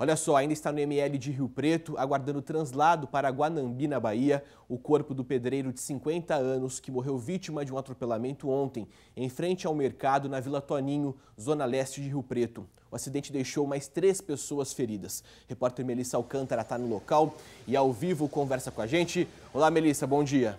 Olha só, ainda está no ML de Rio Preto, aguardando translado para Guanambi, na Bahia, o corpo do pedreiro de 50 anos que morreu vítima de um atropelamento ontem, em frente ao mercado na Vila Toninho, zona leste de Rio Preto. O acidente deixou mais três pessoas feridas. Repórter Melissa Alcântara está no local e ao vivo conversa com a gente. Olá, Melissa, bom dia.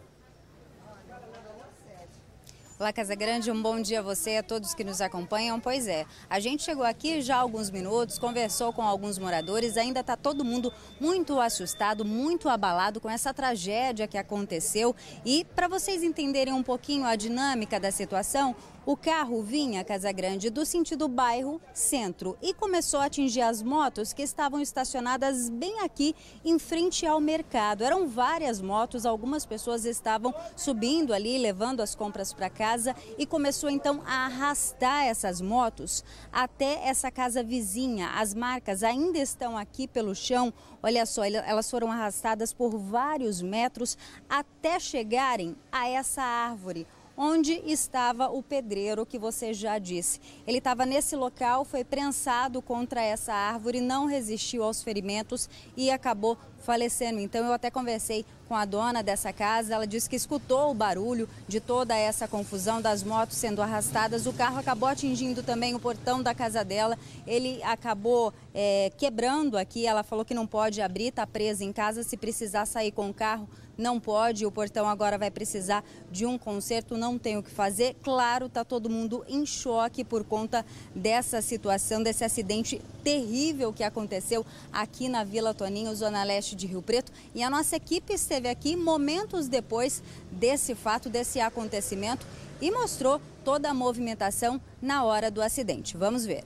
Olá, Casa Grande, um bom dia a você e a todos que nos acompanham. Pois é, a gente chegou aqui já há alguns minutos, conversou com alguns moradores, ainda está todo mundo muito assustado, muito abalado com essa tragédia que aconteceu. E para vocês entenderem um pouquinho a dinâmica da situação, o carro vinha a Casa Grande do sentido bairro centro e começou a atingir as motos que estavam estacionadas bem aqui em frente ao mercado. Eram várias motos, algumas pessoas estavam subindo ali, levando as compras para casa e começou então a arrastar essas motos até essa casa vizinha. As marcas ainda estão aqui pelo chão. Olha só, elas foram arrastadas por vários metros até chegarem a essa árvore onde estava o pedreiro que você já disse. Ele estava nesse local, foi prensado contra essa árvore, não resistiu aos ferimentos e acabou falecendo. Então eu até conversei com a dona dessa casa, ela disse que escutou o barulho de toda essa confusão das motos sendo arrastadas. O carro acabou atingindo também o portão da casa dela, ele acabou é, quebrando aqui. Ela falou que não pode abrir, está presa em casa. Se precisar sair com o carro, não pode. O portão agora vai precisar de um conserto, não tem o que fazer. Claro, está todo mundo em choque por conta dessa situação, desse acidente terrível que aconteceu aqui na Vila Toninho, Zona Leste oeste de Rio Preto. E a nossa equipe esteve aqui momentos depois desse fato, desse acontecimento, e mostrou toda a movimentação na hora do acidente. Vamos ver.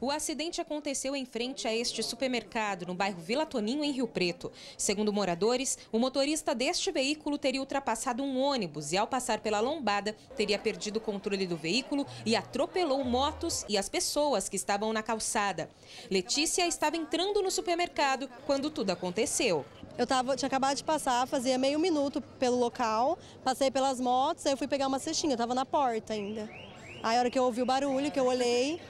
O acidente aconteceu em frente a este supermercado, no bairro Vila Toninho, em Rio Preto. Segundo moradores, o motorista deste veículo teria ultrapassado um ônibus e, ao passar pela lombada, teria perdido o controle do veículo e atropelou motos e as pessoas que estavam na calçada. Letícia estava entrando no supermercado quando tudo aconteceu. Eu tava, tinha acabado de passar, fazia meio minuto pelo local, passei pelas motos, aí eu fui pegar uma cestinha, eu estava na porta ainda. Aí a hora que eu ouvi o barulho, que eu olhei,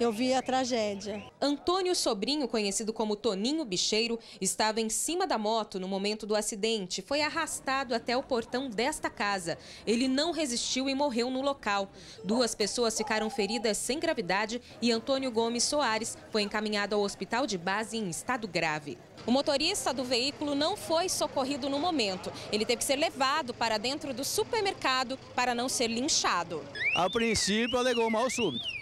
eu vi a tragédia. Antônio Sobrinho, conhecido como Toninho Bicheiro, estava em cima da moto no momento do acidente. Foi arrastado até o portão desta casa. Ele não resistiu e morreu no local. Duas pessoas ficaram feridas sem gravidade e Antônio Gomes Soares foi encaminhado ao hospital de base em estado grave. O motorista do veículo não foi socorrido no momento. Ele teve que ser levado para dentro do supermercado para não ser linchado. A princípio, alegou mal súbito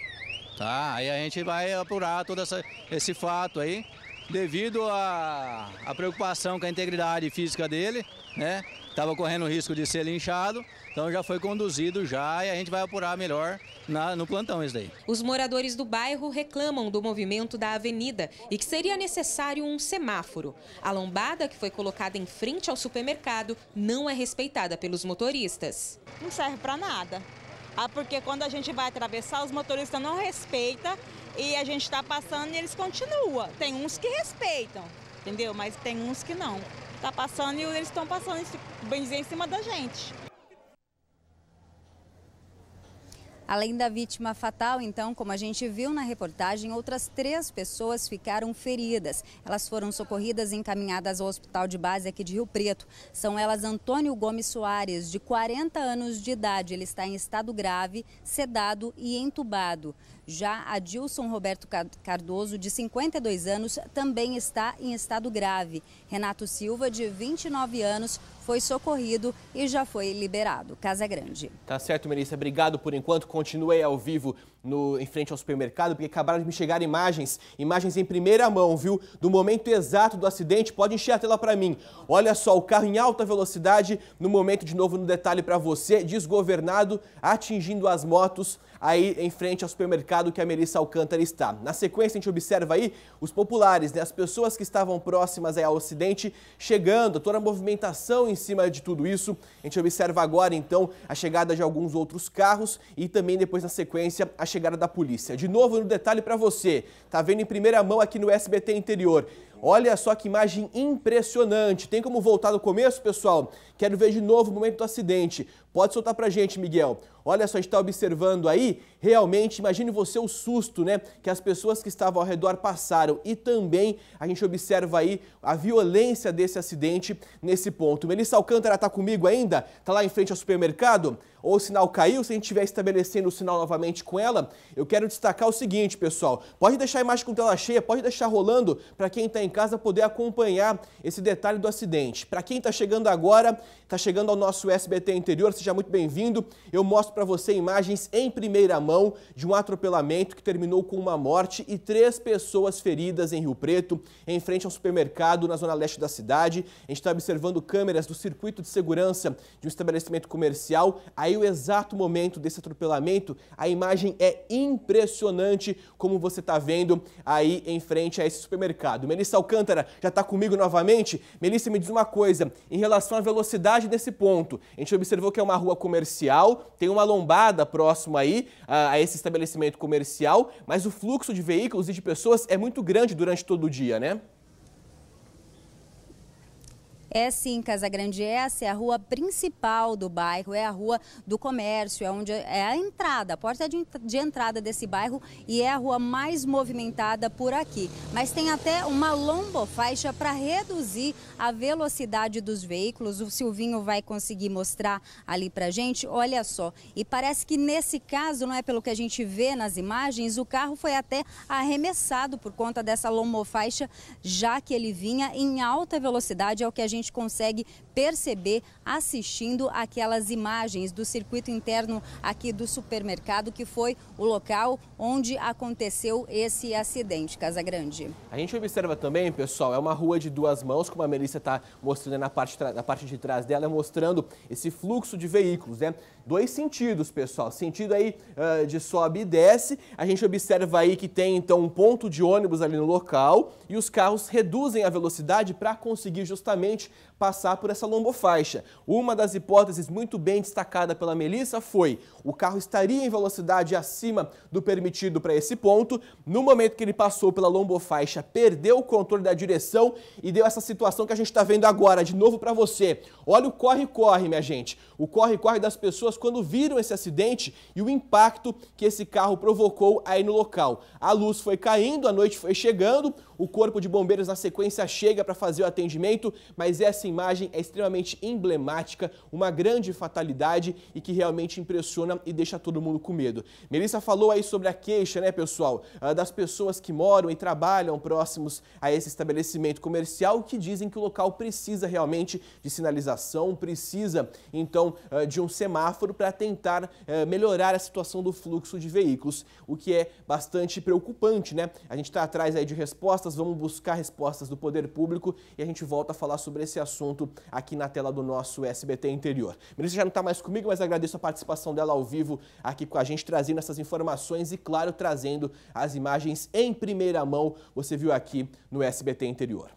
Tá? Aí a gente vai apurar todo essa, esse fato aí, devido à a, a, preocupação com a integridade física dele, né? Estava correndo risco de ser linchado, então já foi conduzido já e a gente vai apurar melhor na, no plantão isso daí. Os moradores do bairro reclamam do movimento da avenida e que seria necessário um semáforo. A lombada que foi colocada em frente ao supermercado não é respeitada pelos motoristas. Não serve para nada. Ah, porque quando a gente vai atravessar, os motoristas não respeitam e a gente está passando e eles continuam. Tem uns que respeitam, entendeu? Mas tem uns que não. Está passando e eles estão passando, bem em cima da gente. Além da vítima fatal, então, como a gente viu na reportagem, outras três pessoas ficaram feridas. Elas foram socorridas e encaminhadas ao hospital de base aqui de Rio Preto. São elas Antônio Gomes Soares, de 40 anos de idade. Ele está em estado grave, sedado e entubado. Já Adilson Roberto Cardoso, de 52 anos, também está em estado grave. Renato Silva, de 29 anos, foi socorrido e já foi liberado. Casa Grande. Tá certo, Melissa. Obrigado por enquanto continuei ao vivo no, em frente ao supermercado, porque acabaram de me chegar imagens, imagens em primeira mão, viu? Do momento exato do acidente, pode encher a tela para mim. Olha só, o carro em alta velocidade, no momento de novo no detalhe para você, desgovernado, atingindo as motos aí em frente ao supermercado que a Melissa Alcântara está. Na sequência, a gente observa aí os populares, né? As pessoas que estavam próximas aí ao acidente chegando, toda a movimentação em cima de tudo isso. A gente observa agora, então, a chegada de alguns outros carros e também também depois na sequência a chegada da polícia. De novo no detalhe para você, tá vendo em primeira mão aqui no SBT Interior. Olha só que imagem impressionante. Tem como voltar do começo, pessoal? Quero ver de novo o momento do acidente. Pode soltar pra gente, Miguel. Olha só, a gente tá observando aí, realmente, imagine você o susto, né, que as pessoas que estavam ao redor passaram. E também a gente observa aí a violência desse acidente nesse ponto. Melissa Alcântara tá comigo ainda? Tá lá em frente ao supermercado? Ou o sinal caiu? Se a gente estiver estabelecendo o sinal novamente com ela, eu quero destacar o seguinte, pessoal. Pode deixar a imagem com tela cheia, pode deixar rolando para quem tá em em casa poder acompanhar esse detalhe do acidente. Para quem está chegando agora, está chegando ao nosso SBT Interior, seja muito bem-vindo. Eu mostro para você imagens em primeira mão de um atropelamento que terminou com uma morte e três pessoas feridas em Rio Preto, em frente a um supermercado na zona leste da cidade. A gente está observando câmeras do circuito de segurança de um estabelecimento comercial. Aí o exato momento desse atropelamento, a imagem é impressionante, como você está vendo aí em frente a esse supermercado. Melissa Alcântara já está comigo novamente. Melissa, me diz uma coisa, em relação à velocidade desse ponto, a gente observou que é uma rua comercial, tem uma lombada próximo aí a, a esse estabelecimento comercial, mas o fluxo de veículos e de pessoas é muito grande durante todo o dia, né? é sim Grande. essa é a rua principal do bairro, é a rua do comércio, é onde é a entrada, a porta de, de entrada desse bairro e é a rua mais movimentada por aqui. Mas tem até uma lombofaixa para reduzir a velocidade dos veículos. O Silvinho vai conseguir mostrar ali para gente. Olha só, e parece que nesse caso, não é pelo que a gente vê nas imagens, o carro foi até arremessado por conta dessa lombofaixa, já que ele vinha em alta velocidade, é o que a gente gente consegue perceber assistindo aquelas imagens do circuito interno aqui do supermercado, que foi o local onde aconteceu esse acidente, Casa Grande. A gente observa também, pessoal, é uma rua de duas mãos, como a Melissa está mostrando na parte, na parte de trás dela, mostrando esse fluxo de veículos, né? dois sentidos, pessoal. Sentido aí uh, de sobe e desce. A gente observa aí que tem então um ponto de ônibus ali no local e os carros reduzem a velocidade para conseguir justamente passar por essa lombofaixa. Uma das hipóteses muito bem destacada pela Melissa foi o carro estaria em velocidade acima do permitido para esse ponto. No momento que ele passou pela lombofaixa, perdeu o controle da direção e deu essa situação que a gente está vendo agora de novo para você. Olha o corre-corre, minha gente. O corre-corre das pessoas quando viram esse acidente e o impacto que esse carro provocou aí no local. A luz foi caindo, a noite foi chegando, o corpo de bombeiros na sequência chega para fazer o atendimento, mas essa imagem é extremamente emblemática, uma grande fatalidade e que realmente impressiona e deixa todo mundo com medo. Melissa falou aí sobre a queixa, né, pessoal, ah, das pessoas que moram e trabalham próximos a esse estabelecimento comercial que dizem que o local precisa realmente de sinalização, precisa então ah, de um semáforo semáforo para tentar é, melhorar a situação do fluxo de veículos, o que é bastante preocupante, né? A gente está atrás aí de respostas, vamos buscar respostas do poder público e a gente volta a falar sobre esse assunto aqui na tela do nosso SBT Interior. A ministra já não está mais comigo, mas agradeço a participação dela ao vivo aqui com a gente, trazendo essas informações e, claro, trazendo as imagens em primeira mão. Você viu aqui no SBT Interior.